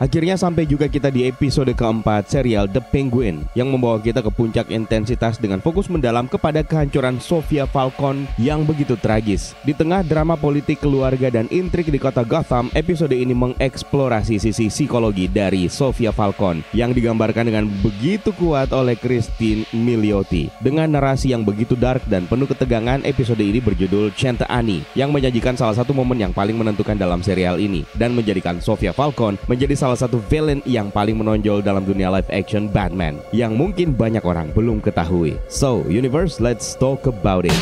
Akhirnya sampai juga kita di episode keempat serial The Penguin yang membawa kita ke puncak intensitas dengan fokus mendalam kepada kehancuran Sofia Falcon yang begitu tragis. Di tengah drama politik keluarga dan intrik di kota Gotham, episode ini mengeksplorasi sisi psikologi dari Sofia Falcon yang digambarkan dengan begitu kuat oleh Christine Milioti. Dengan narasi yang begitu dark dan penuh ketegangan, episode ini berjudul Chanta Annie yang menyajikan salah satu momen yang paling menentukan dalam serial ini dan menjadikan Sofia Falcon menjadi salah salah satu villain yang paling menonjol dalam dunia live action Batman yang mungkin banyak orang belum ketahui. So, universe, let's talk about it.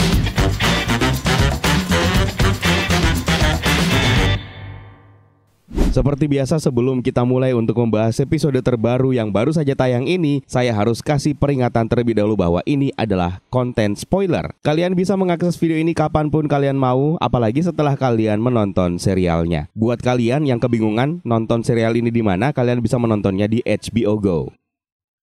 Seperti biasa sebelum kita mulai untuk membahas episode terbaru yang baru saja tayang ini, saya harus kasih peringatan terlebih dahulu bahwa ini adalah konten spoiler. Kalian bisa mengakses video ini kapanpun kalian mau, apalagi setelah kalian menonton serialnya. Buat kalian yang kebingungan nonton serial ini di mana, kalian bisa menontonnya di HBO Go.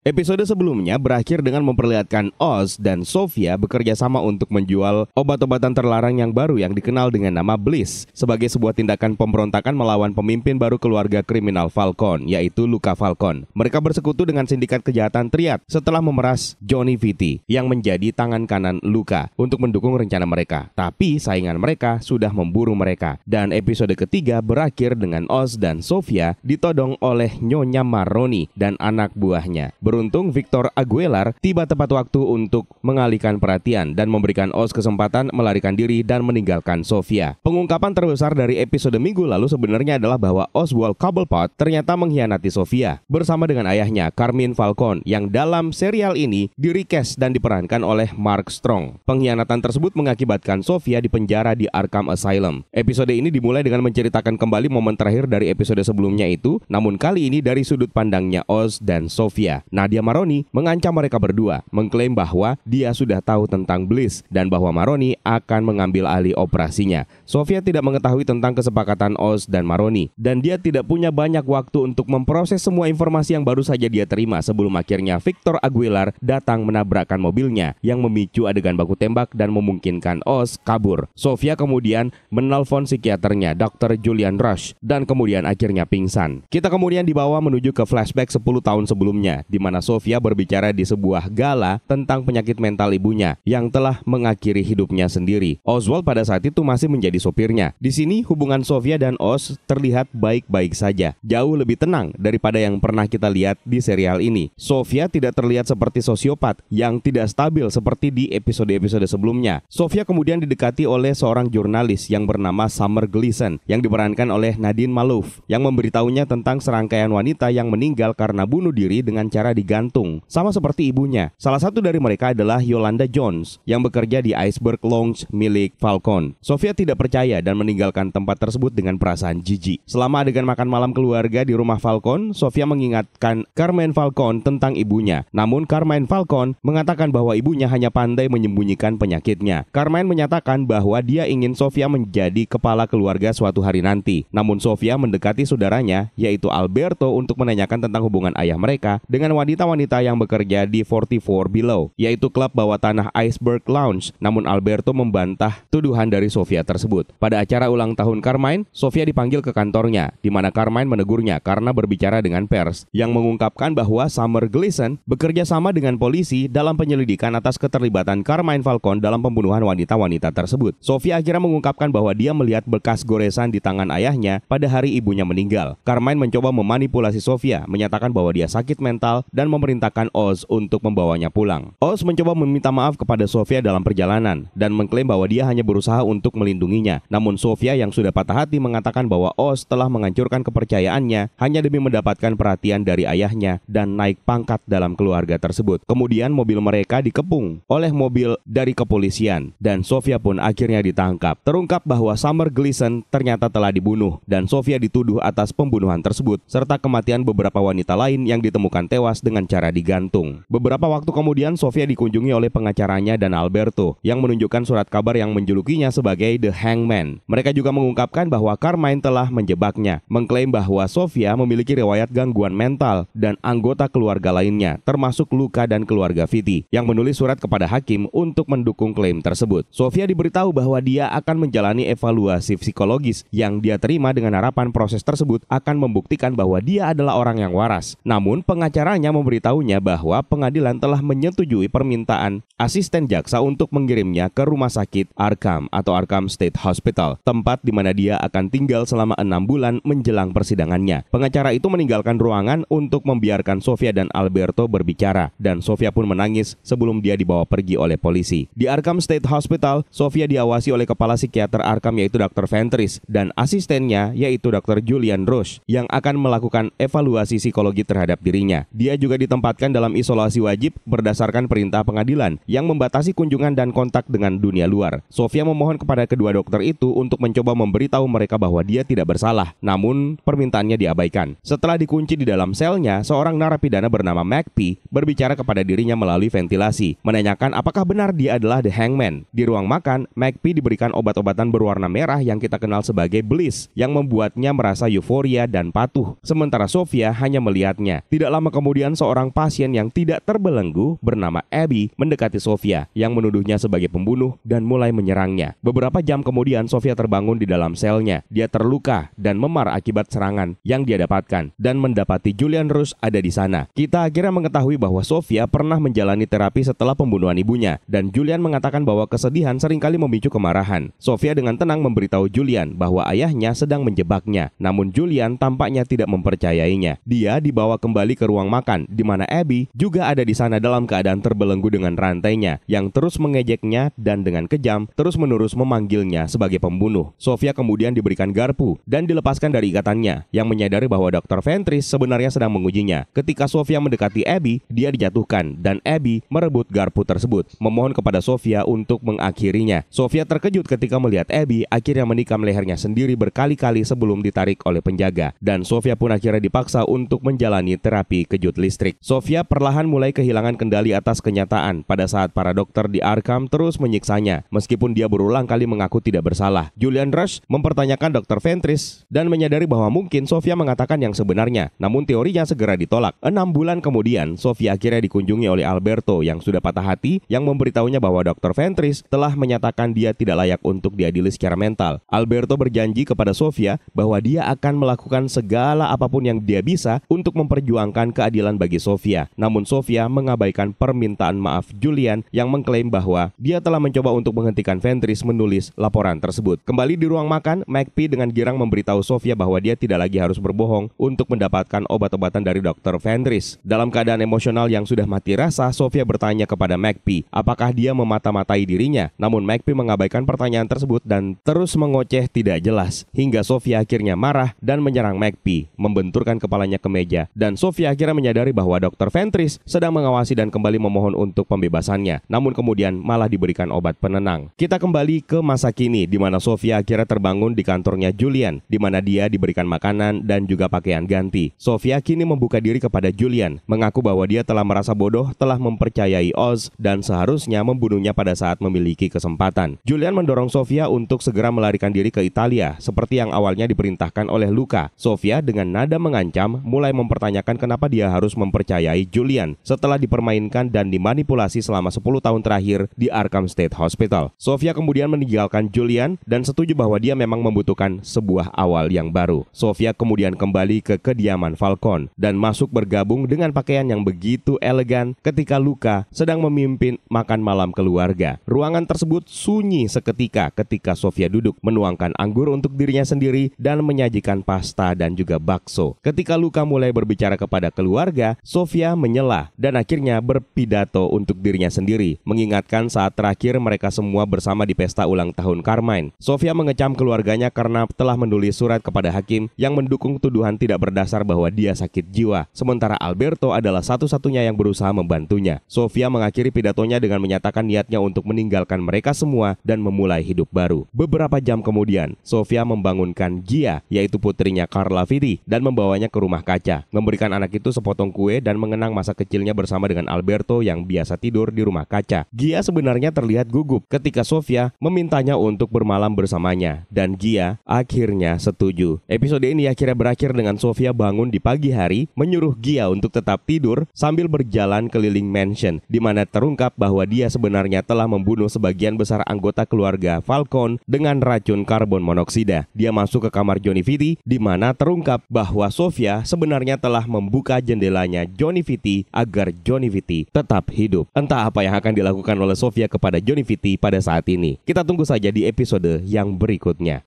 Episode sebelumnya berakhir dengan memperlihatkan Oz dan Sofia bekerja sama untuk menjual obat-obatan terlarang yang baru yang dikenal dengan nama Bliss sebagai sebuah tindakan pemberontakan melawan pemimpin baru keluarga kriminal Falcon, yaitu Luca Falcon. Mereka bersekutu dengan sindikat kejahatan Triad setelah memeras Johnny Vitti yang menjadi tangan kanan Luca untuk mendukung rencana mereka. Tapi saingan mereka sudah memburu mereka. Dan episode ketiga berakhir dengan Oz dan Sofia ditodong oleh Nyonya Maroni dan anak buahnya Beruntung Victor Aguilar tiba tepat waktu untuk mengalihkan perhatian dan memberikan Oz kesempatan melarikan diri dan meninggalkan Sofia. Pengungkapan terbesar dari episode minggu lalu sebenarnya adalah bahwa Oswald Cobblepot ternyata mengkhianati Sofia bersama dengan ayahnya Carmine Falcon yang dalam serial ini dirikes dan diperankan oleh Mark Strong. Pengkhianatan tersebut mengakibatkan Sofia dipenjara di Arkham Asylum. Episode ini dimulai dengan menceritakan kembali momen terakhir dari episode sebelumnya itu, namun kali ini dari sudut pandangnya Oz dan Sofia. Nadia Maroni mengancam mereka berdua, mengklaim bahwa dia sudah tahu tentang Bliss dan bahwa Maroni akan mengambil alih operasinya. Sofia tidak mengetahui tentang kesepakatan Oz dan Maroni, dan dia tidak punya banyak waktu untuk memproses semua informasi yang baru saja dia terima sebelum akhirnya Victor Aguilar datang menabrakkan mobilnya yang memicu adegan baku tembak dan memungkinkan Oz kabur. Sofia kemudian menelpon psikiaternya Dr. Julian Rush dan kemudian akhirnya pingsan. Kita kemudian dibawa menuju ke flashback 10 tahun sebelumnya di mana mana Sofia berbicara di sebuah gala tentang penyakit mental ibunya yang telah mengakhiri hidupnya sendiri. Oswald pada saat itu masih menjadi sopirnya. Di sini hubungan Sofia dan Oz terlihat baik-baik saja, jauh lebih tenang daripada yang pernah kita lihat di serial ini. Sofia tidak terlihat seperti sosiopat yang tidak stabil seperti di episode-episode sebelumnya. Sofia kemudian didekati oleh seorang jurnalis yang bernama Summer Gleason yang diperankan oleh Nadine Malouf yang memberitahunya tentang serangkaian wanita yang meninggal karena bunuh diri dengan cara digantung, sama seperti ibunya. Salah satu dari mereka adalah Yolanda Jones yang bekerja di Iceberg Lounge milik Falcon. Sofia tidak percaya dan meninggalkan tempat tersebut dengan perasaan jijik. Selama adegan makan malam keluarga di rumah Falcon, Sofia mengingatkan Carmen Falcon tentang ibunya. Namun Carmen Falcon mengatakan bahwa ibunya hanya pandai menyembunyikan penyakitnya. Carmen menyatakan bahwa dia ingin Sofia menjadi kepala keluarga suatu hari nanti. Namun Sofia mendekati saudaranya, yaitu Alberto, untuk menanyakan tentang hubungan ayah mereka dengan wanita wanita-wanita yang bekerja di 44 Below, yaitu klub bawah tanah Iceberg Lounge. Namun Alberto membantah tuduhan dari Sofia tersebut. Pada acara ulang tahun Carmine, Sofia dipanggil ke kantornya, di mana Carmine menegurnya karena berbicara dengan pers, yang mengungkapkan bahwa Summer Gleason bekerja sama dengan polisi dalam penyelidikan atas keterlibatan Carmine Falcon dalam pembunuhan wanita-wanita tersebut. Sofia akhirnya mengungkapkan bahwa dia melihat bekas goresan di tangan ayahnya pada hari ibunya meninggal. Carmine mencoba memanipulasi Sofia, menyatakan bahwa dia sakit mental dan dan memerintahkan Oz untuk membawanya pulang. Oz mencoba meminta maaf kepada Sofia dalam perjalanan dan mengklaim bahwa dia hanya berusaha untuk melindunginya. Namun Sofia yang sudah patah hati mengatakan bahwa Oz telah menghancurkan kepercayaannya hanya demi mendapatkan perhatian dari ayahnya dan naik pangkat dalam keluarga tersebut. Kemudian mobil mereka dikepung oleh mobil dari kepolisian dan Sofia pun akhirnya ditangkap. Terungkap bahwa Summer Gleason ternyata telah dibunuh dan Sofia dituduh atas pembunuhan tersebut serta kematian beberapa wanita lain yang ditemukan tewas dengan cara digantung. Beberapa waktu kemudian Sofia dikunjungi oleh pengacaranya dan Alberto yang menunjukkan surat kabar yang menjulukinya sebagai The Hangman. Mereka juga mengungkapkan bahwa Carmine telah menjebaknya, mengklaim bahwa Sofia memiliki riwayat gangguan mental dan anggota keluarga lainnya, termasuk Luka dan keluarga Viti, yang menulis surat kepada hakim untuk mendukung klaim tersebut. Sofia diberitahu bahwa dia akan menjalani evaluasi psikologis yang dia terima dengan harapan proses tersebut akan membuktikan bahwa dia adalah orang yang waras. Namun pengacaranya memberitahunya bahwa pengadilan telah menyetujui permintaan asisten jaksa untuk mengirimnya ke rumah sakit Arkham atau Arkham State Hospital, tempat di mana dia akan tinggal selama enam bulan menjelang persidangannya. Pengacara itu meninggalkan ruangan untuk membiarkan Sofia dan Alberto berbicara, dan Sofia pun menangis sebelum dia dibawa pergi oleh polisi. Di Arkham State Hospital, Sofia diawasi oleh kepala psikiater Arkham yaitu Dr. Ventris dan asistennya yaitu Dr. Julian Rush yang akan melakukan evaluasi psikologi terhadap dirinya. Dia juga ditempatkan dalam isolasi wajib berdasarkan perintah pengadilan yang membatasi kunjungan dan kontak dengan dunia luar. Sofia memohon kepada kedua dokter itu untuk mencoba memberitahu mereka bahwa dia tidak bersalah, namun permintaannya diabaikan. Setelah dikunci di dalam selnya, seorang narapidana bernama MacP berbicara kepada dirinya melalui ventilasi, menanyakan apakah benar dia adalah The Hangman. Di ruang makan, MacP diberikan obat-obatan berwarna merah yang kita kenal sebagai bliss, yang membuatnya merasa euforia dan patuh. Sementara Sofia hanya melihatnya. Tidak lama kemudian kemudian seorang pasien yang tidak terbelenggu bernama Abby mendekati Sofia yang menuduhnya sebagai pembunuh dan mulai menyerangnya. Beberapa jam kemudian Sofia terbangun di dalam selnya. Dia terluka dan memar akibat serangan yang dia dapatkan dan mendapati Julian Rus ada di sana. Kita akhirnya mengetahui bahwa Sofia pernah menjalani terapi setelah pembunuhan ibunya dan Julian mengatakan bahwa kesedihan seringkali memicu kemarahan. Sofia dengan tenang memberitahu Julian bahwa ayahnya sedang menjebaknya. Namun Julian tampaknya tidak mempercayainya. Dia dibawa kembali ke ruang makan Tuhan, di mana Abby juga ada di sana dalam keadaan terbelenggu dengan rantainya yang terus mengejeknya dan dengan kejam terus-menerus memanggilnya sebagai pembunuh. Sofia kemudian diberikan garpu dan dilepaskan dari ikatannya yang menyadari bahwa Dr. Ventris sebenarnya sedang mengujinya. Ketika Sofia mendekati Abby, dia dijatuhkan dan Abby merebut garpu tersebut, memohon kepada Sofia untuk mengakhirinya. Sofia terkejut ketika melihat Abby akhirnya menikam lehernya sendiri berkali-kali sebelum ditarik oleh penjaga dan Sofia pun akhirnya dipaksa untuk menjalani terapi kejut listrik listrik. Sofia perlahan mulai kehilangan kendali atas kenyataan pada saat para dokter di Arkham terus menyiksanya, meskipun dia berulang kali mengaku tidak bersalah. Julian Rush mempertanyakan dokter Ventris dan menyadari bahwa mungkin Sofia mengatakan yang sebenarnya, namun teorinya segera ditolak. Enam bulan kemudian, Sofia akhirnya dikunjungi oleh Alberto yang sudah patah hati yang memberitahunya bahwa dokter Ventris telah menyatakan dia tidak layak untuk diadili secara mental. Alberto berjanji kepada Sofia bahwa dia akan melakukan segala apapun yang dia bisa untuk memperjuangkan keadilan bagi Sofia. Namun Sofia mengabaikan permintaan maaf Julian yang mengklaim bahwa dia telah mencoba untuk menghentikan Ventris menulis laporan tersebut. Kembali di ruang makan, McPhee dengan girang memberitahu Sofia bahwa dia tidak lagi harus berbohong untuk mendapatkan obat-obatan dari dokter Ventris. Dalam keadaan emosional yang sudah mati rasa, Sofia bertanya kepada McPhee apakah dia memata-matai dirinya. Namun McPhee mengabaikan pertanyaan tersebut dan terus mengoceh tidak jelas. Hingga Sofia akhirnya marah dan menyerang McPhee, membenturkan kepalanya ke meja. Dan Sofia akhirnya menyadari bahwa Dr. Ventris sedang mengawasi dan kembali memohon untuk pembebasannya, namun kemudian malah diberikan obat penenang. Kita kembali ke masa kini, di mana Sofia akhirnya terbangun di kantornya Julian, di mana dia diberikan makanan dan juga pakaian ganti. Sofia kini membuka diri kepada Julian, mengaku bahwa dia telah merasa bodoh, telah mempercayai Oz, dan seharusnya membunuhnya pada saat memiliki kesempatan. Julian mendorong Sofia untuk segera melarikan diri ke Italia, seperti yang awalnya diperintahkan oleh Luca. Sofia dengan nada mengancam mulai mempertanyakan kenapa dia harus mempercayai Julian setelah dipermainkan dan dimanipulasi selama 10 tahun terakhir di Arkham State Hospital. Sofia kemudian meninggalkan Julian dan setuju bahwa dia memang membutuhkan sebuah awal yang baru. Sofia kemudian kembali ke kediaman Falcon dan masuk bergabung dengan pakaian yang begitu elegan ketika Luka sedang memimpin makan malam keluarga. Ruangan tersebut sunyi seketika ketika Sofia duduk menuangkan anggur untuk dirinya sendiri dan menyajikan pasta dan juga bakso. Ketika Luka mulai berbicara kepada keluarga, Sofia menyela dan akhirnya berpidato untuk dirinya sendiri, mengingatkan saat terakhir mereka semua bersama di pesta ulang tahun Carmine. Sofia mengecam keluarganya karena telah menulis surat kepada hakim yang mendukung tuduhan tidak berdasar bahwa dia sakit jiwa, sementara Alberto adalah satu-satunya yang berusaha membantunya. Sofia mengakhiri pidatonya dengan menyatakan niatnya untuk meninggalkan mereka semua dan memulai hidup baru. Beberapa jam kemudian, Sofia membangunkan Gia, yaitu putrinya Carla Vitti, dan membawanya ke rumah kaca, memberikan anak itu sepotong potong kue dan mengenang masa kecilnya bersama dengan Alberto yang biasa tidur di rumah kaca. Gia sebenarnya terlihat gugup ketika Sofia memintanya untuk bermalam bersamanya dan Gia akhirnya setuju. Episode ini akhirnya berakhir dengan Sofia bangun di pagi hari menyuruh Gia untuk tetap tidur sambil berjalan keliling mansion di mana terungkap bahwa dia sebenarnya telah membunuh sebagian besar anggota keluarga Falcon dengan racun karbon monoksida. Dia masuk ke kamar Johnny Vitti di mana terungkap bahwa Sofia sebenarnya telah membuka jendela gilanya Johnny Vitti agar Johnny Vitti tetap hidup. Entah apa yang akan dilakukan oleh Sofia kepada Johnny Vitti pada saat ini. Kita tunggu saja di episode yang berikutnya.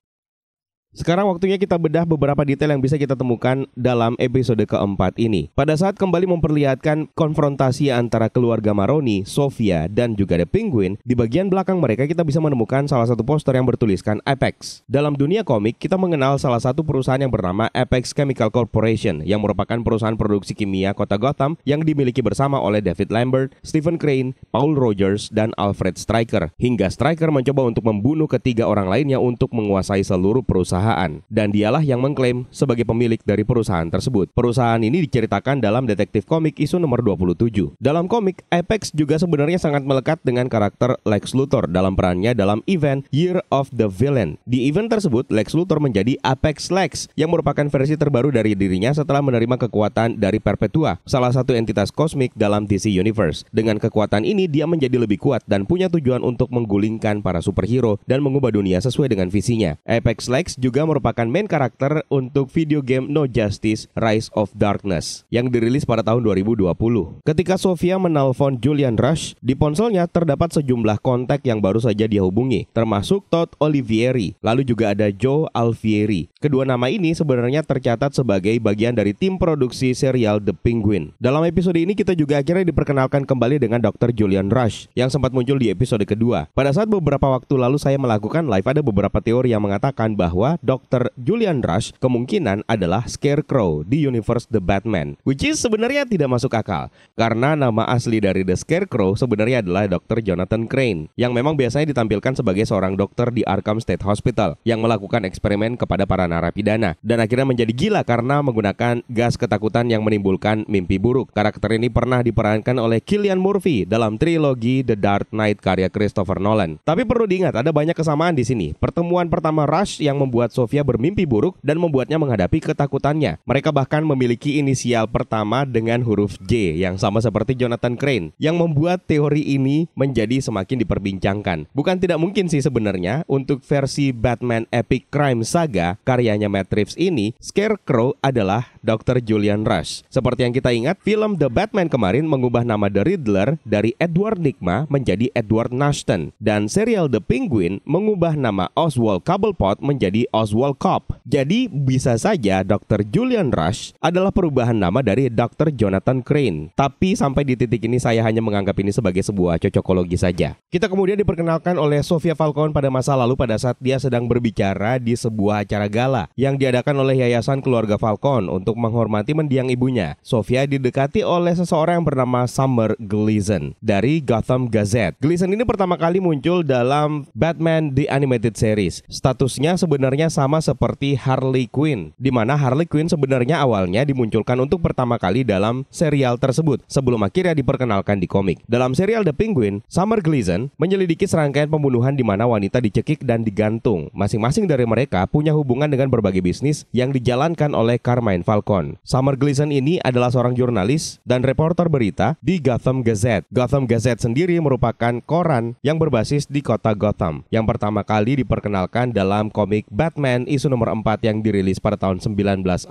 Sekarang waktunya kita bedah beberapa detail yang bisa kita temukan dalam episode keempat ini. Pada saat kembali memperlihatkan konfrontasi antara keluarga Maroni, Sofia, dan juga The Penguin, di bagian belakang mereka kita bisa menemukan salah satu poster yang bertuliskan Apex. Dalam dunia komik, kita mengenal salah satu perusahaan yang bernama Apex Chemical Corporation, yang merupakan perusahaan produksi kimia kota Gotham yang dimiliki bersama oleh David Lambert, Stephen Crane, Paul Rogers, dan Alfred Stryker. Hingga Stryker mencoba untuk membunuh ketiga orang lainnya untuk menguasai seluruh perusahaan perusahaan dan dialah yang mengklaim sebagai pemilik dari perusahaan tersebut. Perusahaan ini diceritakan dalam detektif komik isu nomor 27. Dalam komik, Apex juga sebenarnya sangat melekat dengan karakter Lex Luthor dalam perannya dalam event Year of the Villain. Di event tersebut, Lex Luthor menjadi Apex Lex yang merupakan versi terbaru dari dirinya setelah menerima kekuatan dari Perpetua, salah satu entitas kosmik dalam DC Universe. Dengan kekuatan ini, dia menjadi lebih kuat dan punya tujuan untuk menggulingkan para superhero dan mengubah dunia sesuai dengan visinya. Apex Lex juga juga merupakan main karakter untuk video game No Justice Rise of Darkness yang dirilis pada tahun 2020. Ketika Sofia menelpon Julian Rush, di ponselnya terdapat sejumlah kontak yang baru saja dia hubungi, termasuk Todd Olivieri, lalu juga ada Joe Alfieri. Kedua nama ini sebenarnya tercatat sebagai bagian dari tim produksi serial The Penguin. Dalam episode ini kita juga akhirnya diperkenalkan kembali dengan Dr. Julian Rush yang sempat muncul di episode kedua. Pada saat beberapa waktu lalu saya melakukan live ada beberapa teori yang mengatakan bahwa Dr. Julian Rush kemungkinan adalah Scarecrow di universe The Batman, which is sebenarnya tidak masuk akal karena nama asli dari The Scarecrow sebenarnya adalah Dr. Jonathan Crane yang memang biasanya ditampilkan sebagai seorang dokter di Arkham State Hospital yang melakukan eksperimen kepada para narapidana dan akhirnya menjadi gila karena menggunakan gas ketakutan yang menimbulkan mimpi buruk. Karakter ini pernah diperankan oleh Killian Murphy dalam trilogi The Dark Knight karya Christopher Nolan. Tapi perlu diingat ada banyak kesamaan di sini. Pertemuan pertama Rush yang membuat Sofia bermimpi buruk dan membuatnya menghadapi ketakutannya. Mereka bahkan memiliki inisial pertama dengan huruf J yang sama seperti Jonathan Crane yang membuat teori ini menjadi semakin diperbincangkan. Bukan tidak mungkin sih sebenarnya untuk versi Batman Epic Crime Saga karyanya Matt Reeves ini, Scarecrow adalah Dr. Julian Rush. Seperti yang kita ingat, film The Batman kemarin mengubah nama The Riddler dari Edward Nigma menjadi Edward Nashton dan serial The Penguin mengubah nama Oswald Cobblepot menjadi Oswald Oswald Cobb. Jadi bisa saja Dr. Julian Rush adalah perubahan nama dari Dr. Jonathan Crane. Tapi sampai di titik ini saya hanya menganggap ini sebagai sebuah cocokologi saja. Kita kemudian diperkenalkan oleh Sofia Falcon pada masa lalu pada saat dia sedang berbicara di sebuah acara gala yang diadakan oleh Yayasan Keluarga Falcon untuk menghormati mendiang ibunya. Sofia didekati oleh seseorang yang bernama Summer Gleason dari Gotham Gazette. Gleason ini pertama kali muncul dalam Batman The Animated Series. Statusnya sebenarnya ceritanya sama seperti Harley Quinn, di mana Harley Quinn sebenarnya awalnya dimunculkan untuk pertama kali dalam serial tersebut sebelum akhirnya diperkenalkan di komik. Dalam serial The Penguin, Summer Gleason menyelidiki serangkaian pembunuhan di mana wanita dicekik dan digantung. Masing-masing dari mereka punya hubungan dengan berbagai bisnis yang dijalankan oleh Carmine Falcon. Summer Gleason ini adalah seorang jurnalis dan reporter berita di Gotham Gazette. Gotham Gazette sendiri merupakan koran yang berbasis di kota Gotham yang pertama kali diperkenalkan dalam komik Batman Batman isu nomor 4 yang dirilis pada tahun 1940.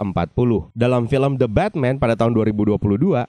Dalam film The Batman pada tahun 2022,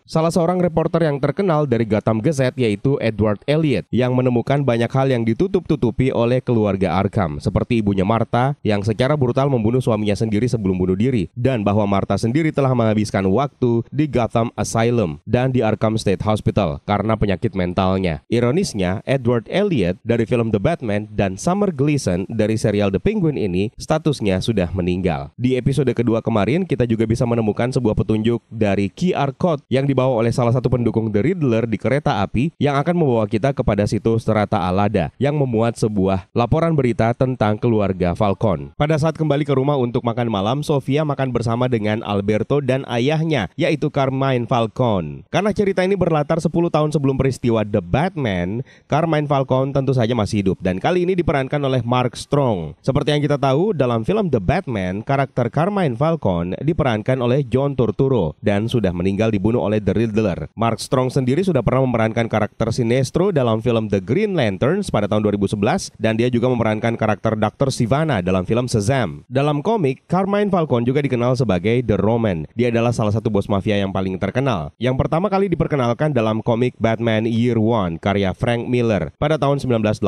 salah seorang reporter yang terkenal dari Gotham Gazette yaitu Edward Elliot yang menemukan banyak hal yang ditutup-tutupi oleh keluarga Arkham, seperti ibunya Martha yang secara brutal membunuh suaminya sendiri sebelum bunuh diri dan bahwa Martha sendiri telah menghabiskan waktu di Gotham Asylum dan di Arkham State Hospital karena penyakit mentalnya. Ironisnya, Edward Elliot dari film The Batman dan Summer Gleason dari serial The Penguin ini statusnya sudah meninggal. Di episode kedua kemarin kita juga bisa menemukan sebuah petunjuk dari QR code yang dibawa oleh salah satu pendukung The Riddler di kereta api yang akan membawa kita kepada situs terata Alada yang memuat sebuah laporan berita tentang keluarga Falcon. Pada saat kembali ke rumah untuk makan malam, Sofia makan bersama dengan Alberto dan ayahnya yaitu Carmine Falcon. Karena cerita ini berlatar 10 tahun sebelum peristiwa The Batman, Carmine Falcon tentu saja masih hidup dan kali ini diperankan oleh Mark Strong. Seperti yang kita tahu, dalam film The Batman, karakter Carmine Falcon diperankan oleh John Turturro dan sudah meninggal dibunuh oleh The Riddler. Mark Strong sendiri sudah pernah memerankan karakter Sinestro dalam film The Green Lanterns pada tahun 2011 dan dia juga memerankan karakter Dr. Sivana dalam film Shazam. Dalam komik, Carmine Falcon juga dikenal sebagai The Roman. Dia adalah salah satu bos mafia yang paling terkenal. Yang pertama kali diperkenalkan dalam komik Batman Year One karya Frank Miller pada tahun 1987.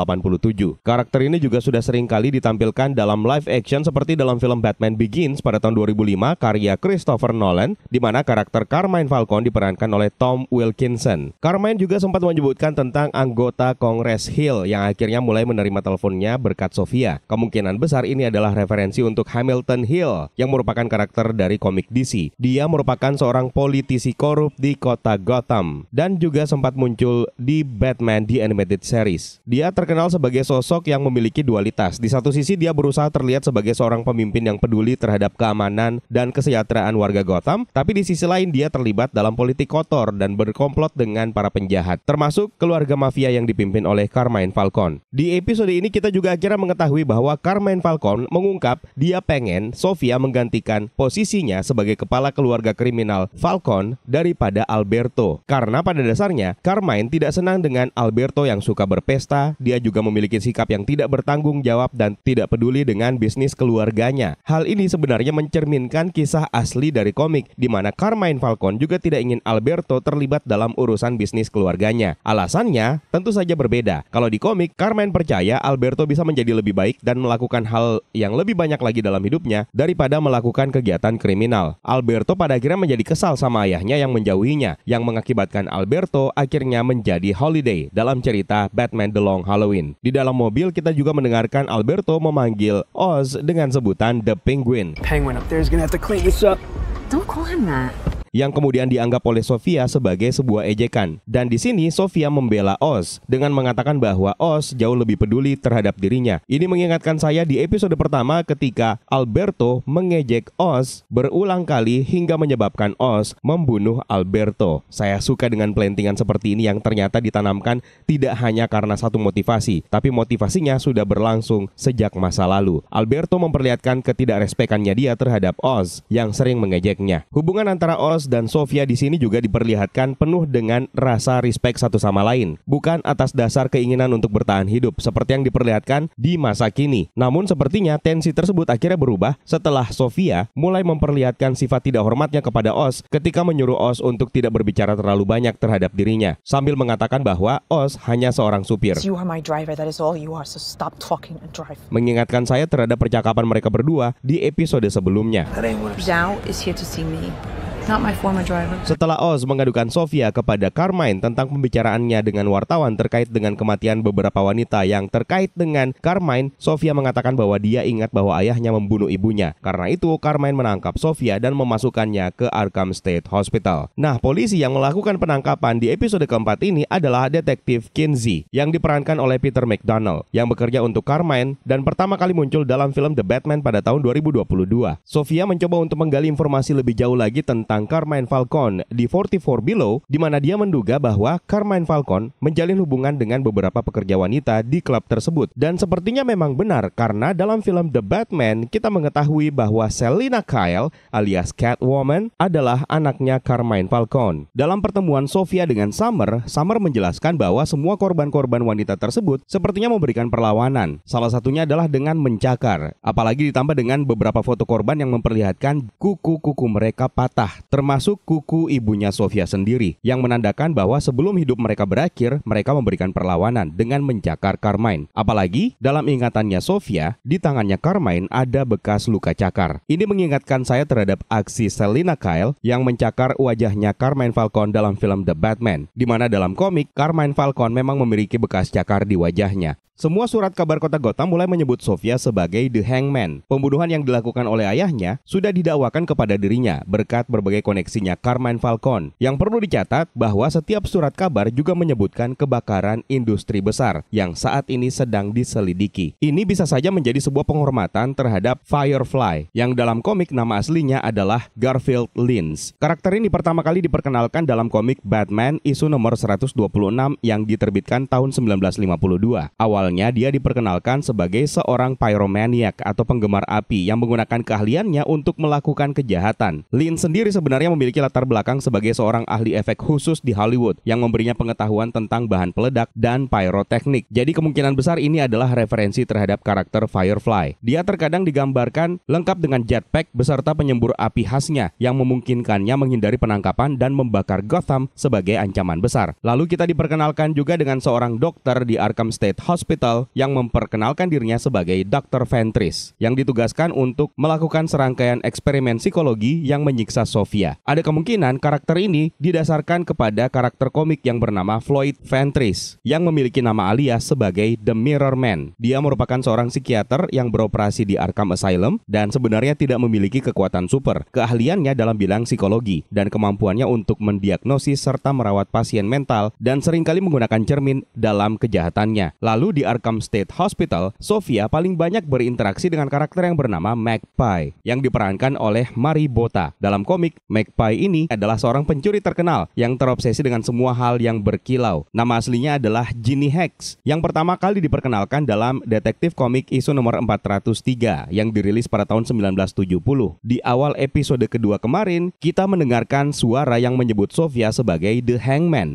Karakter ini juga sudah sering kali ditampilkan dalam live action seperti dalam film Batman Begins pada tahun 2005 karya Christopher Nolan, di mana karakter Carmine Falcon diperankan oleh Tom Wilkinson. Carmine juga sempat menyebutkan tentang anggota Kongres Hill yang akhirnya mulai menerima teleponnya berkat Sofia. Kemungkinan besar ini adalah referensi untuk Hamilton Hill yang merupakan karakter dari komik DC. Dia merupakan seorang politisi korup di kota Gotham dan juga sempat muncul di Batman The Animated Series. Dia terkenal sebagai sosok yang memiliki dualitas. Di satu sisi dia berusaha terlihat sebagai seorang pemimpin yang peduli terhadap keamanan dan kesejahteraan warga Gotham, tapi di sisi lain dia terlibat dalam politik kotor dan berkomplot dengan para penjahat, termasuk keluarga mafia yang dipimpin oleh Carmine Falcon. Di episode ini kita juga akhirnya mengetahui bahwa Carmine Falcon mengungkap dia pengen Sofia menggantikan posisinya sebagai kepala keluarga kriminal Falcon daripada Alberto. Karena pada dasarnya Carmine tidak senang dengan Alberto yang suka berpesta, dia juga memiliki sikap yang tidak bertanggung jawab dan tidak peduli dengan bisnis bisnis keluarganya. Hal ini sebenarnya mencerminkan kisah asli dari komik, di mana Carmine Falcon juga tidak ingin Alberto terlibat dalam urusan bisnis keluarganya. Alasannya tentu saja berbeda. Kalau di komik, Carmine percaya Alberto bisa menjadi lebih baik dan melakukan hal yang lebih banyak lagi dalam hidupnya daripada melakukan kegiatan kriminal. Alberto pada akhirnya menjadi kesal sama ayahnya yang menjauhinya, yang mengakibatkan Alberto akhirnya menjadi Holiday dalam cerita Batman The Long Halloween. Di dalam mobil kita juga mendengarkan Alberto memanggil Oz Claus dengan sebutan The Penguin. Penguin up there is gonna have to clean this up. Don't call him that yang kemudian dianggap oleh Sofia sebagai sebuah ejekan. Dan di sini Sofia membela Oz dengan mengatakan bahwa Oz jauh lebih peduli terhadap dirinya. Ini mengingatkan saya di episode pertama ketika Alberto mengejek Oz berulang kali hingga menyebabkan Oz membunuh Alberto. Saya suka dengan pelentingan seperti ini yang ternyata ditanamkan tidak hanya karena satu motivasi, tapi motivasinya sudah berlangsung sejak masa lalu. Alberto memperlihatkan ketidakrespekannya dia terhadap Oz yang sering mengejeknya. Hubungan antara Oz dan Sofia di sini juga diperlihatkan penuh dengan rasa respect satu sama lain, bukan atas dasar keinginan untuk bertahan hidup seperti yang diperlihatkan di masa kini. Namun sepertinya tensi tersebut akhirnya berubah setelah Sofia mulai memperlihatkan sifat tidak hormatnya kepada Oz ketika menyuruh Oz untuk tidak berbicara terlalu banyak terhadap dirinya, sambil mengatakan bahwa Oz hanya seorang supir. Mengingatkan saya terhadap percakapan mereka berdua di episode sebelumnya. Not my former driver. Setelah Oz mengadukan Sofia kepada Carmine tentang pembicaraannya dengan wartawan terkait dengan kematian beberapa wanita yang terkait dengan Carmine, Sofia mengatakan bahwa dia ingat bahwa ayahnya membunuh ibunya. Karena itu, Carmine menangkap Sofia dan memasukkannya ke Arkham State Hospital. Nah, polisi yang melakukan penangkapan di episode keempat ini adalah detektif Kinsey yang diperankan oleh Peter McDonald yang bekerja untuk Carmine dan pertama kali muncul dalam film The Batman pada tahun 2022. Sofia mencoba untuk menggali informasi lebih jauh lagi tentang tentang Carmine Falcon di 44 Below di mana dia menduga bahwa Carmine Falcon menjalin hubungan dengan beberapa pekerja wanita di klub tersebut. Dan sepertinya memang benar karena dalam film The Batman kita mengetahui bahwa Selina Kyle alias Catwoman adalah anaknya Carmine Falcon. Dalam pertemuan Sofia dengan Summer, Summer menjelaskan bahwa semua korban-korban wanita tersebut sepertinya memberikan perlawanan. Salah satunya adalah dengan mencakar. Apalagi ditambah dengan beberapa foto korban yang memperlihatkan kuku-kuku mereka patah termasuk kuku ibunya Sofia sendiri yang menandakan bahwa sebelum hidup mereka berakhir, mereka memberikan perlawanan dengan mencakar Carmine. Apalagi dalam ingatannya Sofia, di tangannya Carmine ada bekas luka cakar. Ini mengingatkan saya terhadap aksi Selina Kyle yang mencakar wajahnya Carmine Falcon dalam film The Batman, di mana dalam komik Carmine Falcon memang memiliki bekas cakar di wajahnya. Semua surat kabar kota Gotham mulai menyebut Sofia sebagai The Hangman. Pembunuhan yang dilakukan oleh ayahnya sudah didakwakan kepada dirinya berkat berbagai sebagai koneksinya Carmine Falcon. Yang perlu dicatat bahwa setiap surat kabar juga menyebutkan kebakaran industri besar yang saat ini sedang diselidiki. Ini bisa saja menjadi sebuah penghormatan terhadap Firefly yang dalam komik nama aslinya adalah Garfield Lins. Karakter ini pertama kali diperkenalkan dalam komik Batman isu nomor 126 yang diterbitkan tahun 1952. Awalnya dia diperkenalkan sebagai seorang pyromaniac atau penggemar api yang menggunakan keahliannya untuk melakukan kejahatan. Lin sendiri sebenarnya sebenarnya memiliki latar belakang sebagai seorang ahli efek khusus di Hollywood yang memberinya pengetahuan tentang bahan peledak dan pyroteknik. Jadi kemungkinan besar ini adalah referensi terhadap karakter Firefly. Dia terkadang digambarkan lengkap dengan jetpack beserta penyembur api khasnya yang memungkinkannya menghindari penangkapan dan membakar Gotham sebagai ancaman besar. Lalu kita diperkenalkan juga dengan seorang dokter di Arkham State Hospital yang memperkenalkan dirinya sebagai Dr. Ventris yang ditugaskan untuk melakukan serangkaian eksperimen psikologi yang menyiksa Sophie Philadelphia. Ada kemungkinan karakter ini didasarkan kepada karakter komik yang bernama Floyd Ventris yang memiliki nama alias sebagai The Mirror Man. Dia merupakan seorang psikiater yang beroperasi di Arkham Asylum dan sebenarnya tidak memiliki kekuatan super. Keahliannya dalam bilang psikologi dan kemampuannya untuk mendiagnosis serta merawat pasien mental dan seringkali menggunakan cermin dalam kejahatannya. Lalu di Arkham State Hospital, Sofia paling banyak berinteraksi dengan karakter yang bernama Magpie yang diperankan oleh Mari Bota. Dalam komik, Magpie ini adalah seorang pencuri terkenal yang terobsesi dengan semua hal yang berkilau. Nama aslinya adalah Ginny Hex, yang pertama kali diperkenalkan dalam detektif komik isu nomor 403 yang dirilis pada tahun 1970. Di awal episode kedua kemarin, kita mendengarkan suara yang menyebut Sofia sebagai The Hangman.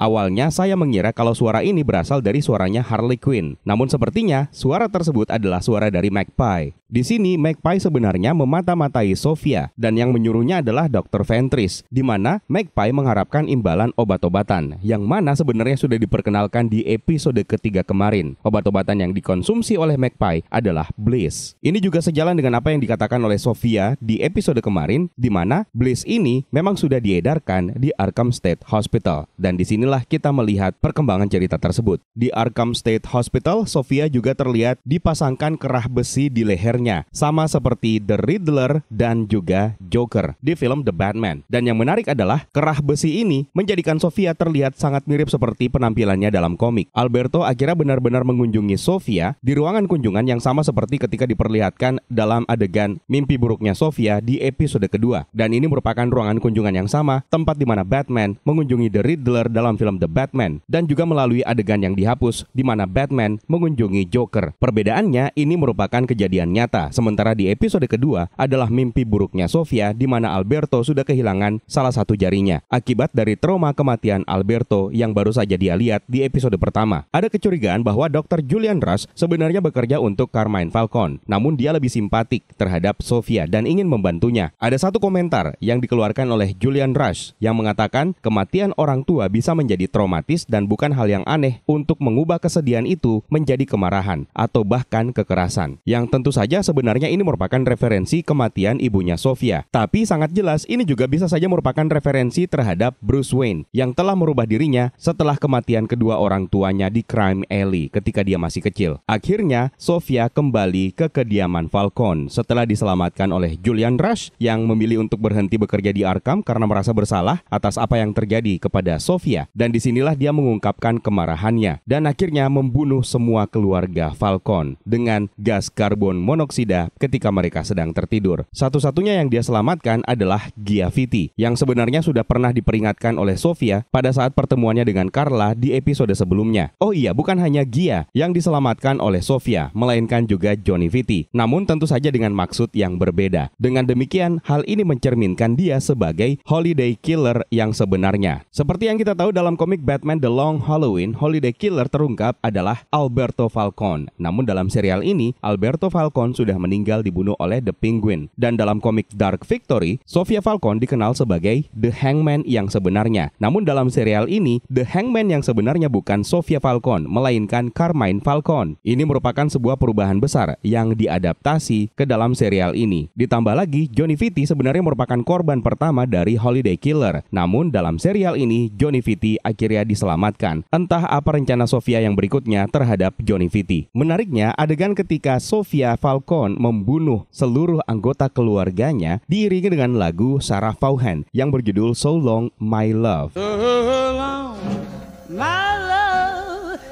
Awalnya saya mengira kalau suara ini berasal dari suaranya Harley Quinn, namun sepertinya suara tersebut adalah suara dari Magpie. Di sini Magpie sebenarnya memata-matai Sofia dan yang menyuruhnya adalah Dr. Ventris, di mana Magpie mengharapkan imbalan obat-obatan yang mana sebenarnya sudah diperkenalkan di episode ketiga kemarin. Obat-obatan yang dikonsumsi oleh Magpie adalah Bliss. Ini juga sejalan dengan apa yang dikatakan oleh Sofia di episode kemarin di mana Bliss ini memang sudah diedarkan di Arkham State Hospital dan di sini marilah kita melihat perkembangan cerita tersebut. Di Arkham State Hospital, Sofia juga terlihat dipasangkan kerah besi di lehernya, sama seperti The Riddler dan juga Joker di film The Batman. Dan yang menarik adalah kerah besi ini menjadikan Sofia terlihat sangat mirip seperti penampilannya dalam komik. Alberto akhirnya benar-benar mengunjungi Sofia di ruangan kunjungan yang sama seperti ketika diperlihatkan dalam adegan mimpi buruknya Sofia di episode kedua. Dan ini merupakan ruangan kunjungan yang sama, tempat di mana Batman mengunjungi The Riddler dalam film The Batman dan juga melalui adegan yang dihapus di mana Batman mengunjungi Joker. Perbedaannya ini merupakan kejadian nyata, sementara di episode kedua adalah mimpi buruknya Sofia di mana Alberto sudah kehilangan salah satu jarinya akibat dari trauma kematian Alberto yang baru saja dia lihat di episode pertama. Ada kecurigaan bahwa Dr. Julian Rush sebenarnya bekerja untuk Carmine Falcon, namun dia lebih simpatik terhadap Sofia dan ingin membantunya. Ada satu komentar yang dikeluarkan oleh Julian Rush yang mengatakan kematian orang tua bisa menjadi menjadi traumatis dan bukan hal yang aneh untuk mengubah kesedihan itu menjadi kemarahan atau bahkan kekerasan. Yang tentu saja sebenarnya ini merupakan referensi kematian ibunya Sofia. Tapi sangat jelas ini juga bisa saja merupakan referensi terhadap Bruce Wayne yang telah merubah dirinya setelah kematian kedua orang tuanya di Crime Alley ketika dia masih kecil. Akhirnya, Sofia kembali ke kediaman Falcon setelah diselamatkan oleh Julian Rush yang memilih untuk berhenti bekerja di Arkham karena merasa bersalah atas apa yang terjadi kepada Sofia. Dan disinilah dia mengungkapkan kemarahannya dan akhirnya membunuh semua keluarga Falcon dengan gas karbon monoksida ketika mereka sedang tertidur. Satu-satunya yang dia selamatkan adalah Gia Giaviti yang sebenarnya sudah pernah diperingatkan oleh Sofia pada saat pertemuannya dengan Carla di episode sebelumnya. Oh iya, bukan hanya Gia yang diselamatkan oleh Sofia, melainkan juga Johnny Viti. Namun tentu saja dengan maksud yang berbeda. Dengan demikian, hal ini mencerminkan dia sebagai holiday killer yang sebenarnya. Seperti yang kita tahu dalam komik Batman The Long Halloween, Holiday Killer terungkap adalah Alberto Falcon. Namun dalam serial ini, Alberto Falcon sudah meninggal dibunuh oleh The Penguin. Dan dalam komik Dark Victory, Sofia Falcon dikenal sebagai The Hangman yang sebenarnya. Namun dalam serial ini, The Hangman yang sebenarnya bukan Sofia Falcon, melainkan Carmine Falcon. Ini merupakan sebuah perubahan besar yang diadaptasi ke dalam serial ini. Ditambah lagi, Johnny Vitti sebenarnya merupakan korban pertama dari Holiday Killer. Namun dalam serial ini, Johnny Vitti Vitti akhirnya diselamatkan. Entah apa rencana Sofia yang berikutnya terhadap Johnny Viti. Menariknya, adegan ketika Sofia Falcon membunuh seluruh anggota keluarganya diiringi dengan lagu Sarah Vaughan yang berjudul So Long My Love. So long, my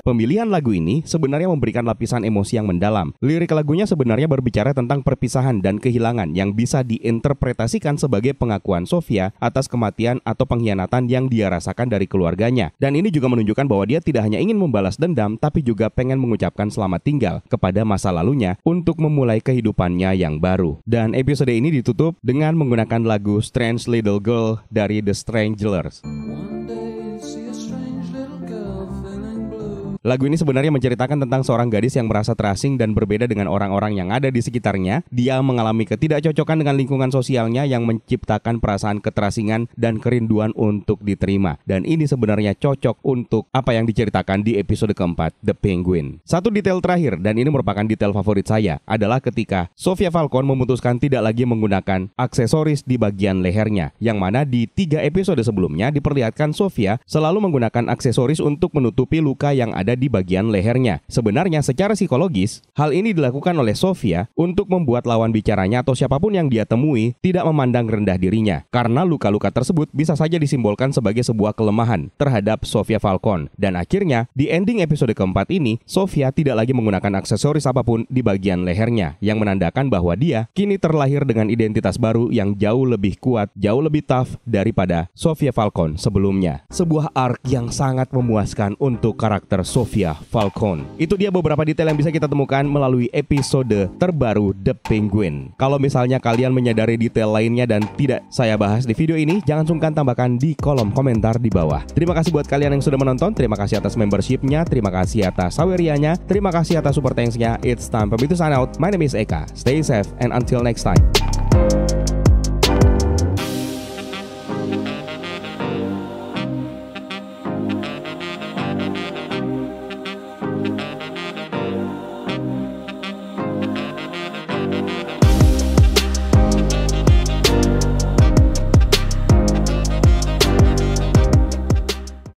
Pemilihan lagu ini sebenarnya memberikan lapisan emosi yang mendalam. Lirik lagunya sebenarnya berbicara tentang perpisahan dan kehilangan yang bisa diinterpretasikan sebagai pengakuan Sofia atas kematian atau pengkhianatan yang dia rasakan dari keluarganya. Dan ini juga menunjukkan bahwa dia tidak hanya ingin membalas dendam tapi juga pengen mengucapkan selamat tinggal kepada masa lalunya untuk memulai kehidupannya yang baru. Dan episode ini ditutup dengan menggunakan lagu Strange Little Girl dari The Stranglers. Wonder Lagu ini sebenarnya menceritakan tentang seorang gadis yang merasa terasing dan berbeda dengan orang-orang yang ada di sekitarnya. Dia mengalami ketidakcocokan dengan lingkungan sosialnya yang menciptakan perasaan keterasingan dan kerinduan untuk diterima. Dan ini sebenarnya cocok untuk apa yang diceritakan di episode keempat, The Penguin. Satu detail terakhir, dan ini merupakan detail favorit saya, adalah ketika Sofia Falcon memutuskan tidak lagi menggunakan aksesoris di bagian lehernya, yang mana di tiga episode sebelumnya diperlihatkan Sofia selalu menggunakan aksesoris untuk menutupi luka yang ada di bagian lehernya. Sebenarnya secara psikologis, hal ini dilakukan oleh Sofia untuk membuat lawan bicaranya atau siapapun yang dia temui tidak memandang rendah dirinya. Karena luka-luka tersebut bisa saja disimbolkan sebagai sebuah kelemahan terhadap Sofia Falcon. Dan akhirnya, di ending episode keempat ini, Sofia tidak lagi menggunakan aksesoris apapun di bagian lehernya, yang menandakan bahwa dia kini terlahir dengan identitas baru yang jauh lebih kuat, jauh lebih tough daripada Sofia Falcon sebelumnya. Sebuah arc yang sangat memuaskan untuk karakter Sofia Sofia Falcon. Itu dia beberapa detail yang bisa kita temukan melalui episode terbaru The Penguin. Kalau misalnya kalian menyadari detail lainnya dan tidak saya bahas di video ini, jangan sungkan tambahkan di kolom komentar di bawah. Terima kasih buat kalian yang sudah menonton, terima kasih atas membershipnya, terima kasih atas sawerianya, terima kasih atas super thanksnya. It's time for me to sign out. My name is Eka. Stay safe and until next time.